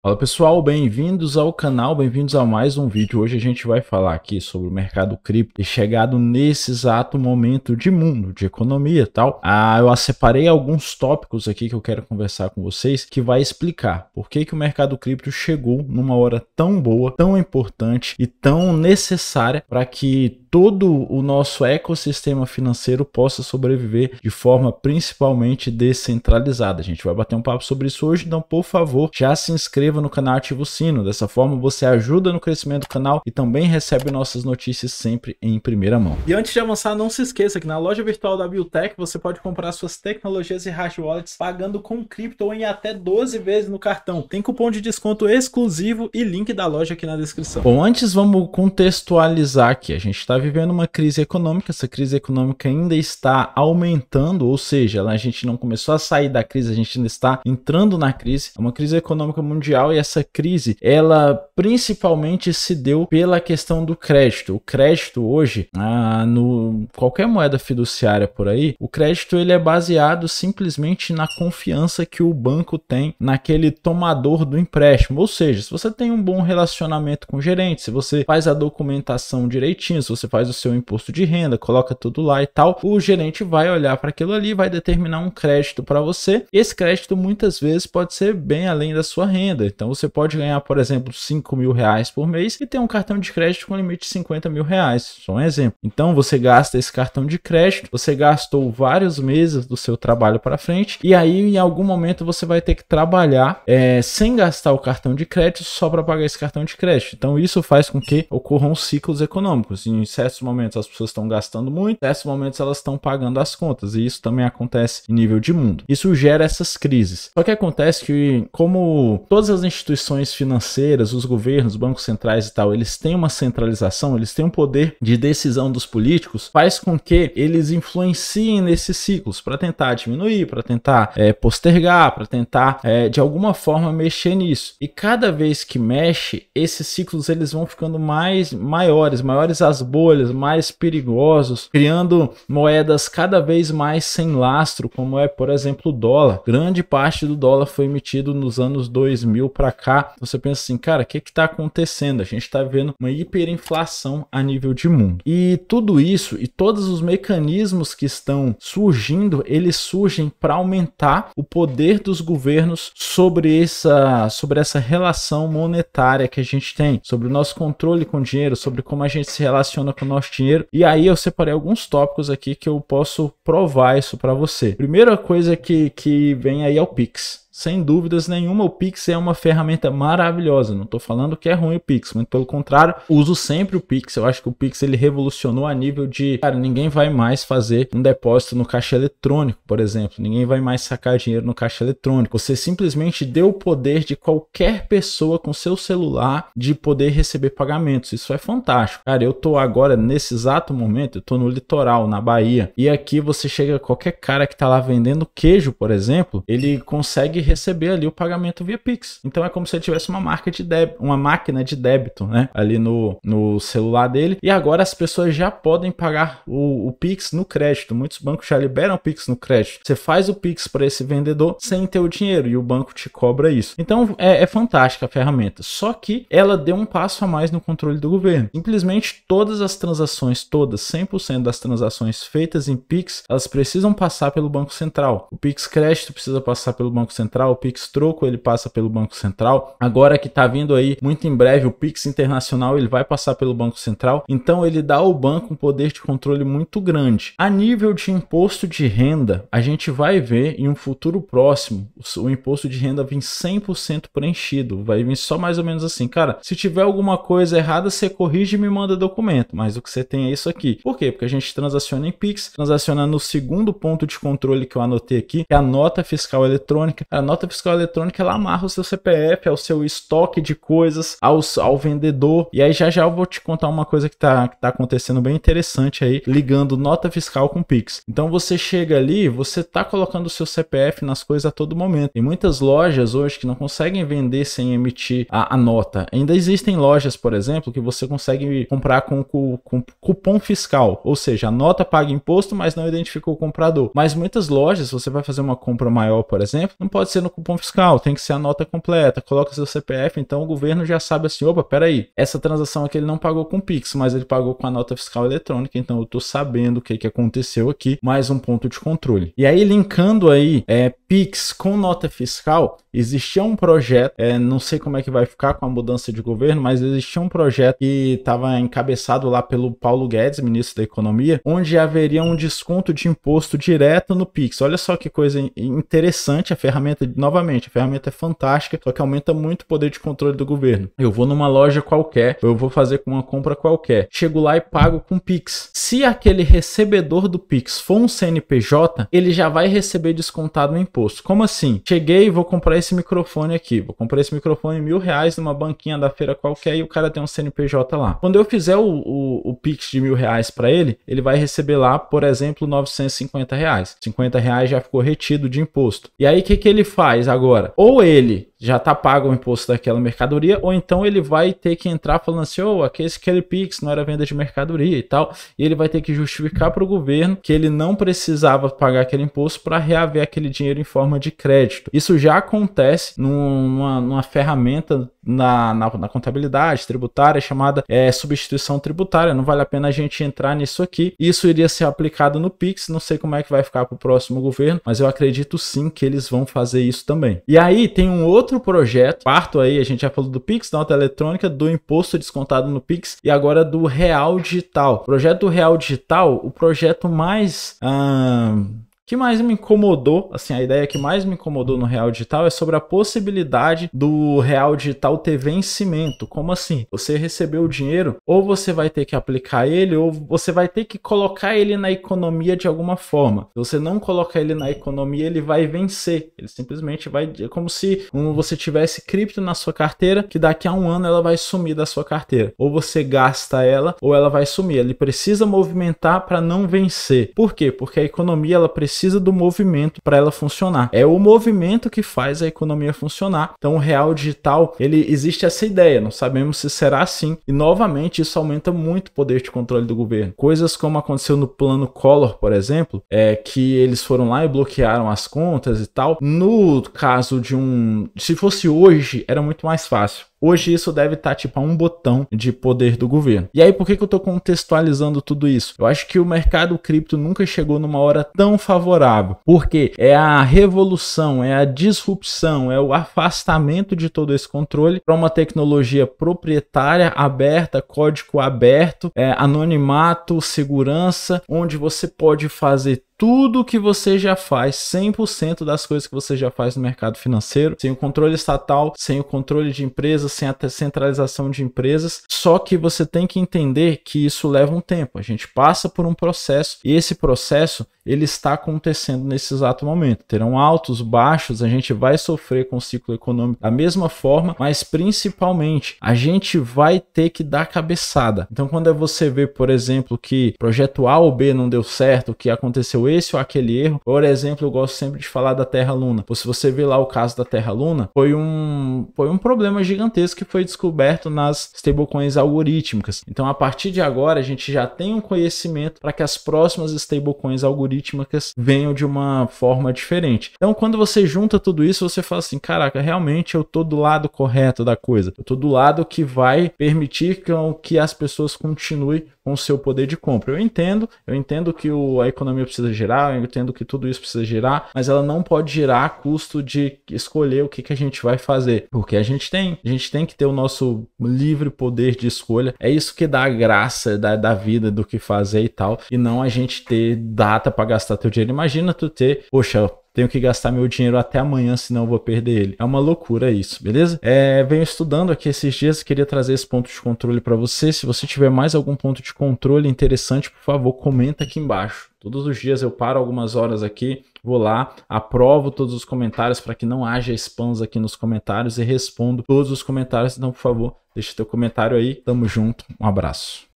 Fala pessoal, bem-vindos ao canal, bem-vindos a mais um vídeo. Hoje a gente vai falar aqui sobre o mercado cripto e chegado nesse exato momento de mundo, de economia e tal. Ah, eu separei alguns tópicos aqui que eu quero conversar com vocês que vai explicar por que, que o mercado cripto chegou numa hora tão boa, tão importante e tão necessária para que todo o nosso ecossistema financeiro possa sobreviver de forma principalmente descentralizada. A gente vai bater um papo sobre isso hoje, então por favor, já se inscreva no canal, ativo o sino. Dessa forma você ajuda no crescimento do canal e também recebe nossas notícias sempre em primeira mão. E antes de avançar, não se esqueça que na loja virtual da Biotech você pode comprar suas tecnologias e hash wallets pagando com cripto ou em até 12 vezes no cartão. Tem cupom de desconto exclusivo e link da loja aqui na descrição. Bom, antes vamos contextualizar aqui. A gente está está vivendo uma crise econômica, essa crise econômica ainda está aumentando, ou seja, a gente não começou a sair da crise, a gente ainda está entrando na crise. É uma crise econômica mundial e essa crise, ela principalmente se deu pela questão do crédito. O crédito hoje, ah, no qualquer moeda fiduciária por aí, o crédito ele é baseado simplesmente na confiança que o banco tem naquele tomador do empréstimo. Ou seja, se você tem um bom relacionamento com o gerente, se você faz a documentação direitinho, se você faz o seu imposto de renda, coloca tudo lá e tal. O gerente vai olhar para aquilo ali, vai determinar um crédito para você. Esse crédito muitas vezes pode ser bem além da sua renda. Então você pode ganhar, por exemplo, 5 mil reais por mês e ter um cartão de crédito com limite de 50 mil reais. Só um exemplo. Então você gasta esse cartão de crédito, você gastou vários meses do seu trabalho para frente e aí em algum momento você vai ter que trabalhar é, sem gastar o cartão de crédito só para pagar esse cartão de crédito. Então isso faz com que ocorram ciclos econômicos certos momentos as pessoas estão gastando muito, em certos momentos elas estão pagando as contas, e isso também acontece em nível de mundo. Isso gera essas crises. Só que acontece que, como todas as instituições financeiras, os governos, bancos centrais e tal, eles têm uma centralização, eles têm um poder de decisão dos políticos, faz com que eles influenciem nesses ciclos para tentar diminuir, para tentar é, postergar, para tentar é, de alguma forma mexer nisso. E cada vez que mexe, esses ciclos eles vão ficando mais maiores, maiores as boas bolhas, mais perigosos, criando moedas cada vez mais sem lastro, como é, por exemplo, o dólar. Grande parte do dólar foi emitido nos anos 2000 para cá. Você pensa assim, cara, o que está acontecendo? A gente está vendo uma hiperinflação a nível de mundo. E tudo isso e todos os mecanismos que estão surgindo, eles surgem para aumentar o poder dos governos sobre essa, sobre essa relação monetária que a gente tem, sobre o nosso controle com o dinheiro, sobre como a gente se relaciona com o nosso dinheiro. E aí eu separei alguns tópicos aqui que eu posso provar isso para você. Primeira coisa que, que vem aí é o Pix sem dúvidas nenhuma, o Pix é uma ferramenta maravilhosa. Não estou falando que é ruim o Pix, muito pelo contrário, uso sempre o Pix. Eu acho que o Pix ele revolucionou a nível de, cara, ninguém vai mais fazer um depósito no caixa eletrônico, por exemplo. Ninguém vai mais sacar dinheiro no caixa eletrônico. Você simplesmente deu o poder de qualquer pessoa com seu celular de poder receber pagamentos. Isso é fantástico. Cara, eu tô agora nesse exato momento, eu tô no litoral, na Bahia, e aqui você chega qualquer cara que tá lá vendendo queijo, por exemplo, ele consegue receber ali o pagamento via Pix. Então é como se ele tivesse uma marca de débito, uma máquina de débito, né? Ali no, no celular dele. E agora as pessoas já podem pagar o, o Pix no crédito. Muitos bancos já liberam o Pix no crédito. Você faz o Pix para esse vendedor sem ter o dinheiro e o banco te cobra isso. Então é, é fantástica a ferramenta. Só que ela deu um passo a mais no controle do governo. Simplesmente todas as transações, todas, 100% das transações feitas em Pix, elas precisam passar pelo Banco Central. O Pix crédito precisa passar pelo Banco Central Central, o Pix Troco ele passa pelo Banco Central. Agora que está vindo aí, muito em breve, o Pix Internacional ele vai passar pelo Banco Central. Então ele dá ao banco um poder de controle muito grande. A nível de imposto de renda, a gente vai ver em um futuro próximo o imposto de renda vir 100% preenchido. Vai vir só mais ou menos assim, cara, se tiver alguma coisa errada, você corrige e me manda documento. Mas o que você tem é isso aqui. Por quê? Porque a gente transaciona em Pix, transaciona no segundo ponto de controle que eu anotei aqui, que é a nota fiscal eletrônica. A nota fiscal eletrônica ela amarra o seu CPF, ao seu estoque de coisas, ao ao vendedor. E aí já já eu vou te contar uma coisa que tá, que tá acontecendo bem interessante aí, ligando nota fiscal com Pix. Então você chega ali, você tá colocando o seu CPF nas coisas a todo momento. E muitas lojas hoje que não conseguem vender sem emitir a, a nota. Ainda existem lojas, por exemplo, que você consegue comprar com, com, com cupom fiscal, ou seja, a nota paga imposto, mas não identificou o comprador. Mas muitas lojas, você vai fazer uma compra maior, por exemplo, não pode pode ser no cupom fiscal, tem que ser a nota completa, coloca seu CPF, então o governo já sabe assim, opa, peraí, essa transação aqui ele não pagou com Pix, mas ele pagou com a nota fiscal eletrônica, então eu tô sabendo o que, que aconteceu aqui, mais um ponto de controle. E aí, linkando aí é, Pix com nota fiscal, existia um projeto, é, não sei como é que vai ficar com a mudança de governo, mas existia um projeto que estava encabeçado lá pelo Paulo Guedes, ministro da Economia, onde haveria um desconto de imposto direto no Pix. Olha só que coisa interessante, a ferramenta ferramenta, novamente, a ferramenta é fantástica, só que aumenta muito o poder de controle do governo. Eu vou numa loja qualquer, eu vou fazer uma compra qualquer, chego lá e pago com Pix. Se aquele recebedor do Pix for um CNPJ, ele já vai receber descontado o imposto. Como assim? Cheguei e vou comprar esse microfone aqui, vou comprar esse microfone mil reais numa banquinha da feira qualquer e o cara tem um CNPJ lá. Quando eu fizer o, o, o Pix de mil reais para ele, ele vai receber lá, por exemplo, 950 reais. 50 reais já ficou retido de imposto. E aí o que, que ele faz agora? Ou ele já está pago o imposto daquela mercadoria, ou então ele vai ter que entrar falando assim, oh, aquele, aquele Pix não era venda de mercadoria e tal, e ele vai ter que justificar para o governo que ele não precisava pagar aquele imposto para reaver aquele dinheiro em forma de crédito. Isso já acontece numa, numa ferramenta na, na, na, contabilidade tributária chamada é, substituição tributária. Não vale a pena a gente entrar nisso aqui. Isso iria ser aplicado no Pix. Não sei como é que vai ficar para o próximo governo, mas eu acredito sim que eles vão fazer isso também. E aí tem um outro outro projeto, quarto aí, a gente já falou do Pix, da nota eletrônica, do imposto descontado no Pix e agora do Real Digital. O projeto do Real Digital, o projeto mais. Hum que mais me incomodou, assim, a ideia que mais me incomodou no Real Digital é sobre a possibilidade do Real Digital ter vencimento. Como assim? Você recebeu o dinheiro, ou você vai ter que aplicar ele, ou você vai ter que colocar ele na economia de alguma forma. Se você não colocar ele na economia, ele vai vencer. Ele simplesmente vai. É como se você tivesse cripto na sua carteira, que daqui a um ano ela vai sumir da sua carteira. Ou você gasta ela, ou ela vai sumir. Ele precisa movimentar para não vencer. Por quê? Porque a economia ela precisa precisa do movimento para ela funcionar. É o movimento que faz a economia funcionar. Então, o real digital, ele existe essa ideia, não sabemos se será assim. E novamente, isso aumenta muito o poder de controle do governo. Coisas como aconteceu no plano Collor, por exemplo, é que eles foram lá e bloquearam as contas e tal. No caso de um, se fosse hoje, era muito mais fácil. Hoje isso deve estar tá, tipo a um botão de poder do governo. E aí por que, que eu estou contextualizando tudo isso? Eu acho que o mercado cripto nunca chegou numa hora tão favorável, porque é a revolução, é a disrupção, é o afastamento de todo esse controle para uma tecnologia proprietária, aberta, código aberto, é, anonimato, segurança, onde você pode fazer tudo que você já faz, 100% das coisas que você já faz no mercado financeiro, sem o controle estatal, sem o controle de empresas, sem a centralização de empresas. Só que você tem que entender que isso leva um tempo. A gente passa por um processo e esse processo ele está acontecendo nesse exato momento. Terão altos, baixos, a gente vai sofrer com o ciclo econômico da mesma forma, mas principalmente a gente vai ter que dar cabeçada. Então, quando é você vê, por exemplo, que projeto A ou B não deu certo, que aconteceu esse ou aquele erro. Por exemplo, eu gosto sempre de falar da Terra Luna. Ou se você vê lá o caso da Terra Luna, foi um, foi um problema gigantesco que foi descoberto nas stablecoins algorítmicas. Então, a partir de agora, a gente já tem um conhecimento para que as próximas stablecoins algorítmicas venham de uma forma diferente. Então, quando você junta tudo isso, você fala assim: caraca, realmente eu tô do lado correto da coisa. Eu tô do lado que vai permitir que as pessoas continuem com o seu poder de compra. Eu entendo, eu entendo que o, a economia precisa girar, eu entendo que tudo isso precisa girar, mas ela não pode girar a custo de escolher o que, que a gente vai fazer, porque a gente tem, a gente tem que ter o nosso livre poder de escolha. É isso que dá a graça da, da vida, do que fazer e tal, e não a gente ter data para gastar teu dinheiro. Imagina tu ter, poxa, tenho que gastar meu dinheiro até amanhã, senão vou perder ele. É uma loucura isso, beleza? É, venho estudando aqui esses dias, queria trazer esse ponto de controle para você. Se você tiver mais algum ponto de controle interessante, por favor, comenta aqui embaixo. Todos os dias eu paro algumas horas aqui, vou lá, aprovo todos os comentários para que não haja spams aqui nos comentários e respondo todos os comentários. Então, por favor, deixa teu comentário aí. Tamo junto, um abraço.